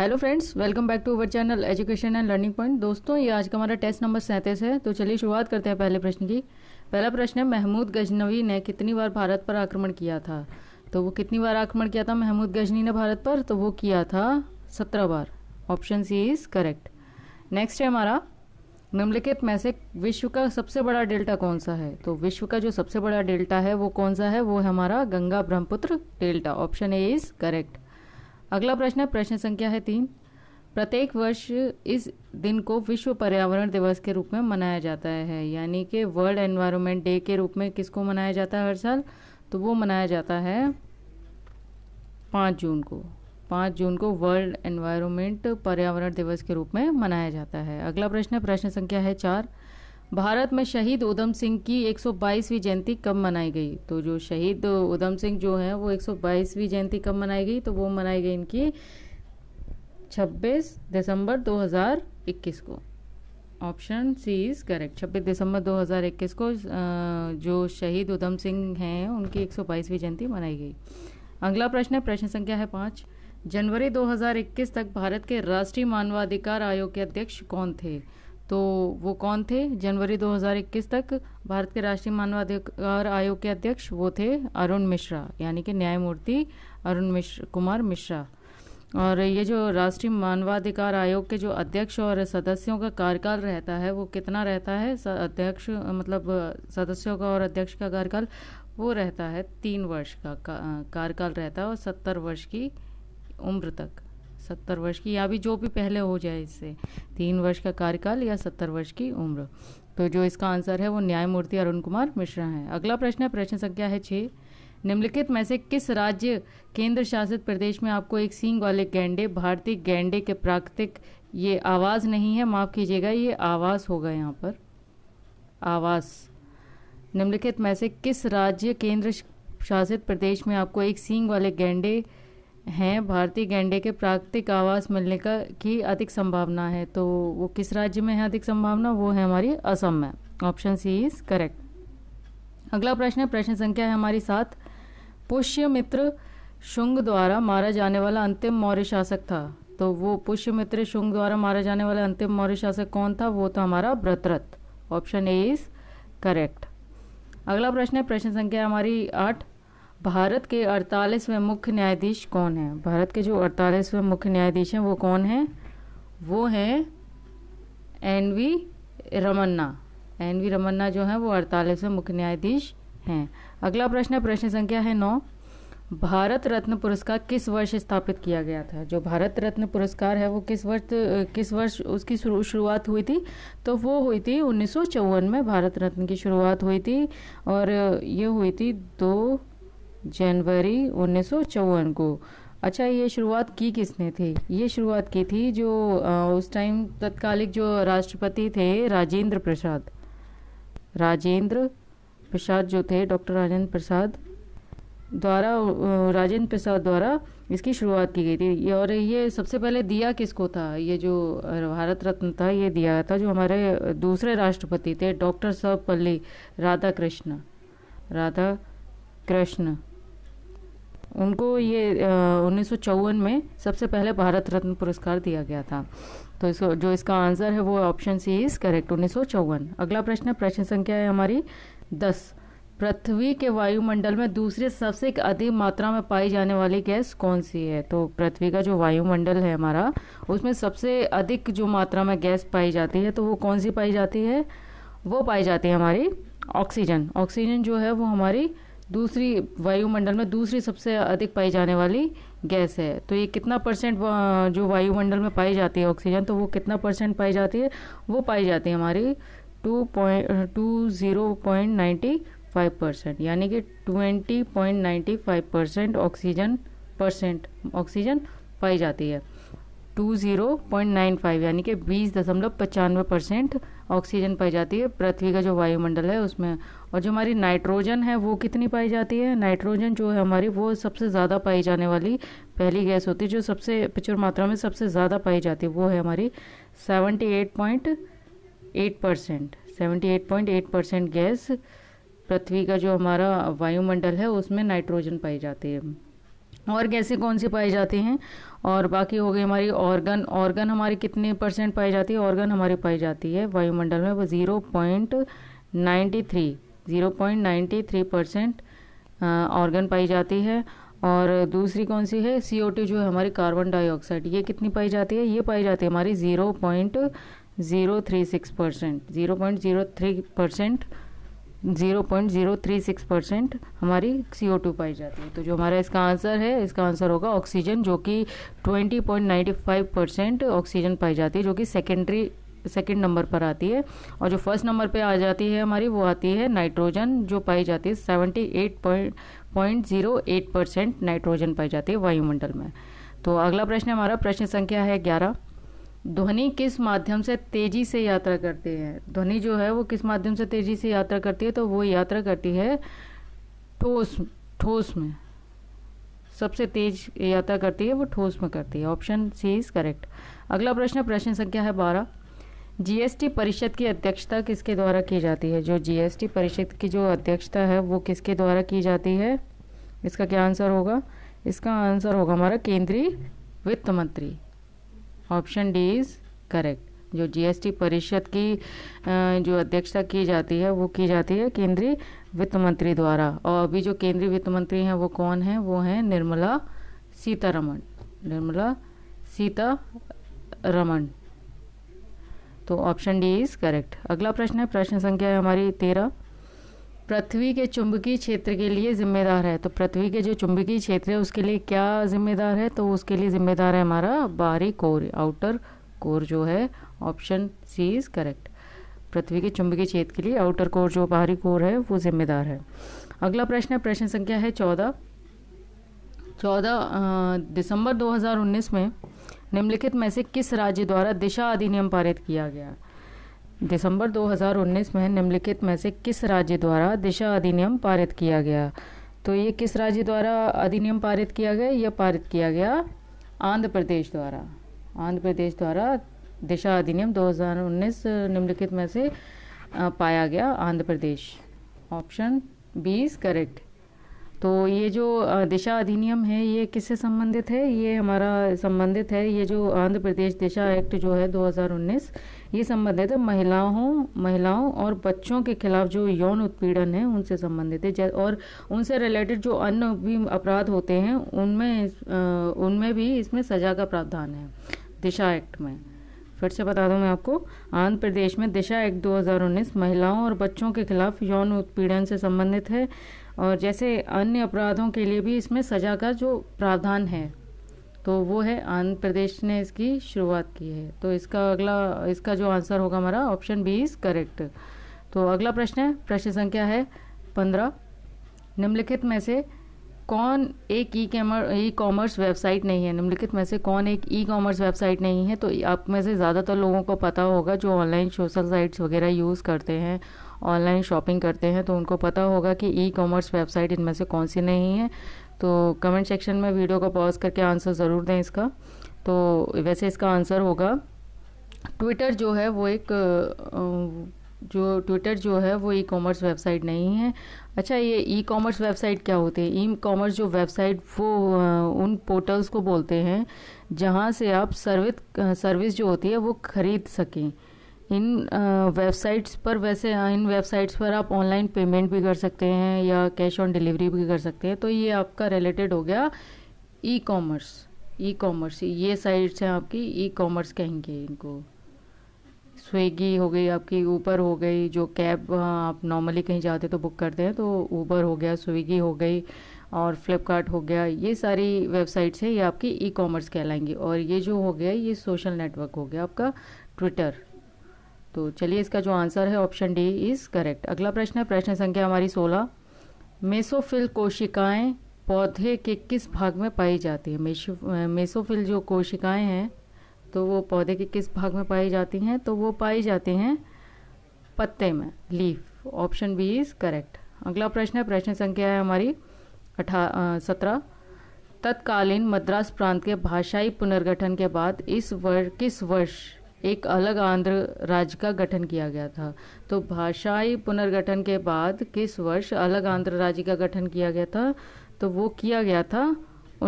hello friends welcome back to our channel education and learning point दोस्तों ये आज का हमारा टेस्ट नंबर सैंतीस है तो चलिए शुरुआत करते हैं पहले प्रश्न की पहला प्रश्न है महमूद गजनवी ने कितनी बार भारत पर आक्रमण किया था तो वो कितनी बार आक्रमण किया था महमूद गजनी ने भारत पर तो वो किया था सत्रह बार option C is correct next है हमारा निम्नलिखित में से विश्व का सबसे बड़ा डेल्टा कौन सा है तो विश्व का जो सबसे बड़ा डेल्टा है वो कौन सा है वो है हमारा Ganga Brahmaputra delta option A is correct अगला प्रश्न है प्रश्न संख्या है तीन प्रत्येक वर्ष इस दिन को विश्व पर्यावरण दिवस के रूप में मनाया जाता है यानी कि वर्ल्ड एनवायरनमेंट डे के रूप में किसको मनाया जाता है हर साल तो वो मनाया जाता है पाँच जून को पाँच जून को वर्ल्ड एनवायरनमेंट पर्यावरण दिवस के रूप में मनाया जाता है अगला प्रश्न प्रश्न संख्या है चार भारत में शहीद उधम सिंह की 122वीं जयंती कब मनाई गई तो जो शहीद उधम सिंह जो हैं वो 122वीं जयंती कब मनाई गई तो वो मनाई गई इनकी 26 दिसंबर 2021 को ऑप्शन सी इज़ करेक्ट 26 दिसंबर 2021 को जो शहीद उधम सिंह हैं उनकी 122वीं जयंती मनाई गई अगला प्रश्न है प्रश्न संख्या है पाँच जनवरी 2021 तक भारत के राष्ट्रीय मानवाधिकार आयोग के अध्यक्ष कौन थे तो वो कौन थे जनवरी 2021 तक भारत के राष्ट्रीय मानवाधिकार आयोग के अध्यक्ष वो थे अरुण मिश्रा यानी कि न्यायमूर्ति अरुण मिश्र कुमार मिश्रा और ये जो राष्ट्रीय मानवाधिकार आयोग के जो अध्यक्ष और सदस्यों का कार्यकाल रहता है वो कितना रहता है अध्यक्ष मतलब सदस्यों का और अध्यक्ष का कार्यकाल वो रहता है तीन वर्ष का कार्यकाल रहता है और सत्तर वर्ष की उम्र तक सत्तर वर्ष की या भी जो भी पहले हो जाए इससे तीन वर्ष का कार्यकाल या सत्तर वर्ष की उम्र तो जो इसका आंसर है वो न्यायमूर्ति अरुण कुमार मिश्रा हैं अगला प्रश्न है प्रश्न संख्या है छः निम्नलिखित में से किस राज्य केंद्र शासित प्रदेश में आपको एक सींग वाले गैंडे भारतीय गैंडे के प्राकृतिक ये आवाज़ नहीं है माफ़ कीजिएगा ये आवास होगा यहाँ पर आवास निम्नलिखित में से किस राज्य केंद्र शासित प्रदेश में आपको एक सींग वाले गैंडे हैं भारतीय गैंडे के प्राकृतिक आवास मिलने का की अधिक संभावना है तो वो किस राज्य में है अधिक संभावना वो है हमारी असम में ऑप्शन सी इज़ करेक्ट अगला प्रश्न है प्रश्न संख्या है हमारी सात मित्र शुंग द्वारा मारा जाने वाला अंतिम मौर्य शासक था तो वो पुष्य मित्र शुंग द्वारा मारा जाने वाला अंतिम मौर्य शासक कौन था वो था तो हमारा भ्रतरथ ऑप्शन ए इज करेक्ट अगला प्रश्न है प्रश्न संख्या हमारी आठ भारत के अड़तालीसवें मुख्य न्यायाधीश कौन हैं भारत के जो अड़तालीसवें मुख्य न्यायाधीश हैं वो कौन हैं वो हैं N V Ramanna N V Ramanna जो हैं वो अड़तालीसवें मुख्य न्यायाधीश हैं अगला प्रश्न है प्रश्न संख्या है नौ भारत रत्न पुरस्कार किस वर्ष स्थापित किया गया था जो भारत रत्न पुरस्कार है वो किस वर्ष किस वर्ष उसकी शुरू शुरुआत हुई थी तो वो हुई थी उन्नीस में भारत रत्न की शुरुआत हुई थी और ये हुई थी दो जनवरी उन्नीस को अच्छा ये शुरुआत की किसने थी ये शुरुआत की थी जो उस टाइम तत्कालिक जो राष्ट्रपति थे राजेंद्र प्रसाद राजेंद्र प्रसाद जो थे डॉक्टर राजेंद्र प्रसाद द्वारा राजेंद्र प्रसाद द्वारा इसकी शुरुआत की गई थी और ये सबसे पहले दिया किसको था ये जो भारत रत्न था ये दिया था जो हमारे दूसरे राष्ट्रपति थे डॉक्टर सर्वपल्ली राधा कृष्ण राधा कृष्ण उनको ये उन्नीस में सबसे पहले भारत रत्न पुरस्कार दिया गया था तो इसको जो इसका आंसर है वो ऑप्शन सी इज करेक्ट उन्नीस अगला प्रश्न है प्रश्न संख्या है हमारी दस पृथ्वी के वायुमंडल में दूसरे सबसे अधिक मात्रा में पाई जाने वाली गैस कौन सी है तो पृथ्वी का जो वायुमंडल है हमारा उसमें सबसे अधिक जो मात्रा में गैस पाई जाती है तो वो कौन सी पाई जाती है वो पाई जाती है हमारी ऑक्सीजन ऑक्सीजन जो है वो हमारी दूसरी वायुमंडल में दूसरी सबसे अधिक पाई जाने वाली गैस है तो ये कितना परसेंट जो वायुमंडल में पाई जाती है ऑक्सीजन तो वो कितना परसेंट पाई जाती है वो पाई जाती है हमारी two point two zero point ninety five percent यानी कि twenty point ninety five percent oxygen percent oxygen पाई जाती है two zero point nine five यानी कि बीस दशमलव पचानवे परसेंट ऑक्सीजन पाई जाती है पृथ्वी का जो वायुमंडल है उसमें और जो हमारी नाइट्रोजन है वो कितनी पाई जाती है नाइट्रोजन जो है हमारी वो सबसे ज़्यादा पाई जाने वाली पहली गैस होती है जो सबसे प्रचुर मात्रा में सबसे ज़्यादा पाई जाती है वो है हमारी seventy eight point eight percent seventy eight point eight percent gas पृथ्वी का जो हमारा वायुमंडल है उसमें नाइट्रोजन पाई जाती है और कैसे कौन सी पाई जाती हैं और बाकी हो गई हमारी ऑर्गन ऑर्गन हमारी कितने परसेंट पाई जाती है ऑर्गन हमारी पाई जाती है वायुमंडल में वो zero point ninety three zero point ninety three percent argon पाई जाती है और दूसरी कौन सी है सी ओ टू जो है हमारी कार्बन डाइऑक्साइड ये कितनी पाई जाती है ये पाई जाती है हमारी zero point zero three six percent zero point zero three percent zero point zero three six percent हमारी सी ओ टू पाई जाती है तो जो हमारा इसका आंसर है इसका आंसर होगा ऑक्सीजन जो कि twenty point ninety five percent oxygen पाई जाती है जो कि सेकेंडरी सेकेंड नंबर पर आती है और जो फर्स्ट नंबर पे आ जाती है हमारी वो आती है नाइट्रोजन जो पाई जाती है seventy eight point point zero eight percent nitrogen पाई जाती है वायुमंडल में तो अगला प्रश्न हमारा प्रश्न संख्या है ग्यारह ध्वनि किस माध्यम से तेजी से यात्रा करती है ध्वनि जो है वो किस माध्यम से तेजी से यात्रा करती है तो वो यात्रा करती है ठोस ठोस में सबसे तेज यात्रा करती है वो ठोस में करती है ऑप्शन सी इज करेक्ट अगला प्रश्न प्रश्न संख्या है बारह जीएसटी परिषद की अध्यक्षता किसके द्वारा की जाती है जो जीएसटी परिषद की जो अध्यक्षता है वो किसके द्वारा की जाती है इसका क्या आंसर होगा इसका आंसर होगा हमारा केंद्रीय वित्त मंत्री ऑप्शन डी इज़ करेक्ट जो जीएसटी परिषद की जो अध्यक्षता की जाती है वो की जाती है केंद्रीय वित्त मंत्री द्वारा और अभी जो केंद्रीय वित्त मंत्री हैं वो कौन हैं वो हैं निर्मला सीतारमण निर्मला सीतारमण तो ऑप्शन डी इज़ करेक्ट अगला प्रश्न है प्रश्न संख्या है हमारी तेरह पृथ्वी के चुंबकीय क्षेत्र के लिए जिम्मेदार है तो पृथ्वी के जो चुंबकीय क्षेत्र है उसके लिए क्या जिम्मेदार है तो उसके लिए जिम्मेदार है हमारा बाहरी कोर आउटर कोर जो है ऑप्शन सी इज़ करेक्ट पृथ्वी के चुंबकीय क्षेत्र के लिए आउटर कोर जो बाहरी कोर है वो जिम्मेदार है अगला प्रश्न है प्रश्न संख्या है चौदह चौदह दिसंबर 2019 में निम्नलिखित में से किस राज्य द्वारा दिशा अधिनियम पारित किया गया दिसंबर 2019 में निम्नलिखित में से किस राज्य द्वारा दिशा अधिनियम पारित किया गया तो ये किस राज्य द्वारा अधिनियम पारित किया गया यह पारित किया गया आंध्र प्रदेश द्वारा आंध्र प्रदेश द्वारा दिशा अधिनियम 2019 निम्नलिखित में से पाया गया Andhra Pradesh option B is correct तो ये जो दिशा अधिनियम है ये किससे संबंधित है ये हमारा संबंधित है ये जो आंध्र प्रदेश दिशा एक्ट जो है 2019 ये संबंधित है महिलाओं महिलाओं और बच्चों के खिलाफ जो यौन उत्पीड़न है उनसे संबंधित है और उनसे रिलेटेड जो अन्य भी अपराध होते हैं उनमें उनमें भी इसमें सजा का प्रावधान है दिशा एक्ट में फिर से बता दूं मैं आपको आंध्र प्रदेश में दिशा एक्ट 2019 महिलाओं और बच्चों के खिलाफ यौन उत्पीड़न से संबंधित है और जैसे अन्य अपराधों के लिए भी इसमें सजा का जो प्रावधान है तो वो है आंध्र प्रदेश ने इसकी शुरुआत की है तो इसका अगला इसका जो आंसर होगा हमारा ऑप्शन बी इज़ करेक्ट तो अगला प्रश्न है प्रश्न संख्या है पंद्रह निम्नलिखित में से कौन एक ई ई कॉमर्स वेबसाइट नहीं है निम्नलिखित में से कौन एक ई कॉमर्स वेबसाइट नहीं है तो आप में से ज़्यादातर लोगों को पता होगा जो ऑनलाइन सोशल साइट्स वगैरह यूज़ करते हैं ऑनलाइन शॉपिंग करते हैं तो उनको पता होगा कि ई कॉमर्स वेबसाइट इनमें से कौन सी नहीं है तो कमेंट सेक्शन में वीडियो को पॉज करके आंसर ज़रूर दें इसका तो वैसे इसका आंसर होगा ट्विटर जो है वो एक जो ट्विटर जो है वो ई कॉमर्स वेबसाइट नहीं है अच्छा ये ई कॉमर्स वेबसाइट क्या होती है ई कॉमर्स जो वेबसाइट वो उन पोर्टल्स को बोलते हैं जहाँ से आप सर्विस सर्विस जो होती है वो खरीद सकें इन वेबसाइट्स पर वैसे इन वेबसाइट्स पर आप ऑनलाइन पेमेंट भी कर सकते हैं या कैश ऑन डिलीवरी भी कर सकते हैं तो ये आपका रिलेटेड हो गया ई कॉमर्स ई कॉमर्स ये साइट्स हैं आपकी ई कॉमर्स कहेंगे इनको स्विगी हो गई आपकी ऊबर हो गई जो कैब हाँ, आप नॉर्मली कहीं जाते तो बुक करते हैं तो ऊबर हो गया स्विगी हो गई और फ्लिपकार्ट हो गया ये सारी वेबसाइट्स हैं ये आपकी ई कॉमर्स कहलाएंगी और ये जो हो गया ये सोशल नेटवर्क हो गया आपका ट्विटर तो चलिए इसका जो आंसर है ऑप्शन डी इज़ करेक्ट अगला प्रश्न है प्रश्न संख्या हमारी सोलह मेसोफिल कोशिकाएं पौधे के किस भाग में पाई जाती है मेसोफिल जो कोशिकाएं हैं तो वो पौधे के किस भाग में पाई जाती हैं तो वो पाई जाती हैं पत्ते में leaf option B is correct अगला प्रश्न है प्रश्न संख्या है हमारी अठा सत्रह तत्कालीन मद्रास प्रांत के भाषाई पुनर्गठन के बाद इस वर्ष किस वर्ष एक अलग आंध्र राज्य का गठन किया गया था तो भाषाई पुनर्गठन के बाद किस वर्ष अलग आंध्र राज्य का गठन किया गया था तो वो किया गया था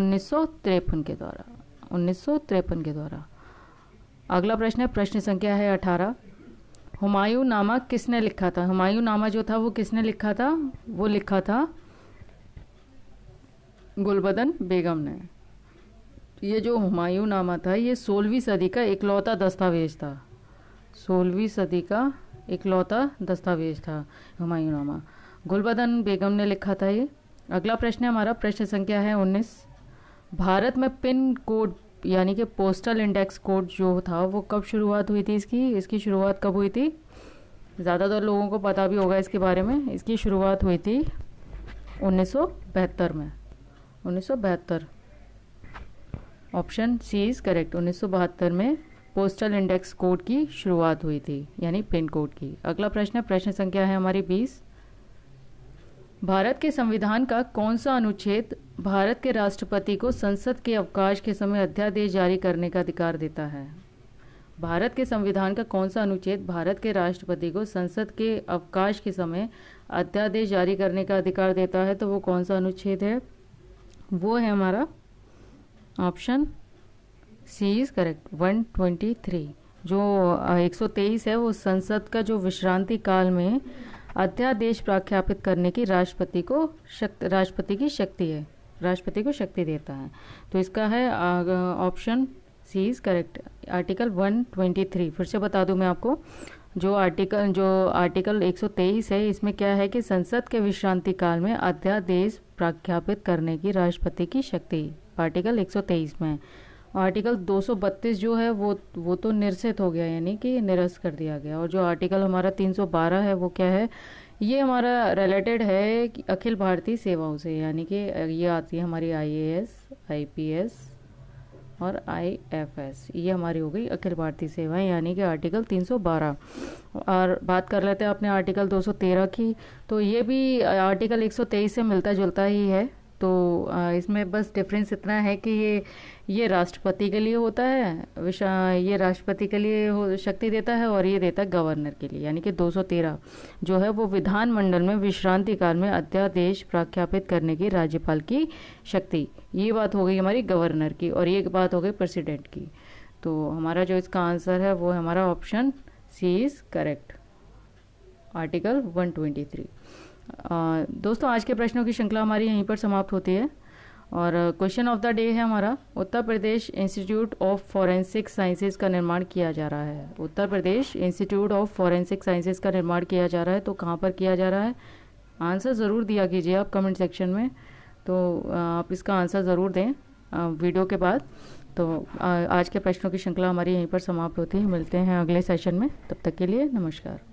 उन्नीस के द्वारा उन्नीस के द्वारा अगला प्रश्न है प्रश्न संख्या है अठारह हुमायूं नामा किसने लिखा था हुमायूं नामा जो था वो किसने लिखा था वो लिखा था गुलबदन बेगम ने ये जो हुमायूं नामा था ये सोलहवीं सदी का इकलौता दस्तावेज था सोलहवीं सदी का इकलौता दस्तावेज था हुमायूं नामा गुलबदन बेगम ने लिखा था ये अगला प्रश्न है हमारा प्रश्न संख्या है उन्नीस भारत में पिन कोड यानी कि पोस्टल इंडेक्स कोड जो था वो कब शुरुआत हुई थी इसकी इसकी शुरुआत कब हुई थी ज़्यादातर लोगों को पता भी होगा इसके बारे में इसकी शुरुआत हुई थी उन्नीस में उन्नीस ऑप्शन सी इज़ करेक्ट उन्नीस में पोस्टल इंडेक्स कोड की शुरुआत हुई थी यानी पिन कोड की अगला प्रश्न है प्रश्न संख्या है हमारी 20 भारत के संविधान का कौन सा अनुच्छेद भारत के राष्ट्रपति को संसद के अवकाश के समय अध्यादेश जारी करने का अधिकार देता है भारत के संविधान का कौन सा अनुच्छेद भारत के राष्ट्रपति को संसद के अवकाश के समय अध्यादेश जारी करने का अधिकार देता है तो वो कौन सा अनुच्छेद है वो है हमारा option C is correct one twenty three जो एक सौ तेईस है वो संसद का जो विश्रांति काल में अध्यादेश प्रख्यापित करने की राष्ट्रपति को शक्ति राष्ट्रपति की शक्ति है राष्ट्रपति को शक्ति देता है तो इसका है option C is correct article 123 फिर से बता दूं मैं आपको जो आर्टिकल जो आर्टिकल 123 है इसमें क्या है कि संसद के विश्रांति काल में अध्यादेश प्रख्यापित करने की राष्ट्रपति की शक्ति आर्टिकल 123 में आर्टिकल 232 जो है वो वो तो निरसित हो गया यानी कि निरस्त कर दिया गया और जो आर्टिकल हमारा 312 है वो क्या है ये हमारा रिलेटेड है अखिल भारतीय सेवाओं से यानी कि ये आती है हमारी आईएएस, आईपीएस और आईएफएस ये हमारी हो गई अखिल भारतीय सेवाएं यानी कि आर्टिकल 312 और बात कर लेते हैं अपने आर्टिकल 213 की तो ये भी आर्टिकल 123 से मिलता जुलता ही है तो इसमें बस डिफरेंस इतना है कि ये ये राष्ट्रपति के लिए होता है ये राष्ट्रपति के लिए शक्ति देता है और ये देता है गवर्नर के लिए यानी कि 213 जो है वो विधानमंडल में विश्रांति काल में अध्यादेश प्रख्यापित करने की राज्यपाल की शक्ति ये बात हो गई हमारी गवर्नर की और ये बात हो गई प्रेसिडेंट की तो हमारा जो इसका आंसर है वो हमारा option C is correct article 123 दोस्तों आज के प्रश्नों की श्रृंखला हमारी यहीं पर समाप्त होती है और क्वेश्चन ऑफ द डे है हमारा Uttar Pradesh institute of forensic sciences का निर्माण किया जा रहा है Uttar Pradesh institute of forensic sciences का निर्माण किया जा रहा है तो कहाँ पर किया जा रहा है आंसर ज़रूर दिया कीजिए आप कमेंट सेक्शन में तो आप इसका आंसर ज़रूर दें वीडियो के बाद तो आज के प्रश्नों की श्रृंखला हमारी यहीं पर समाप्त होती है मिलते हैं अगले सेशन में तब तक के लिए नमस्कार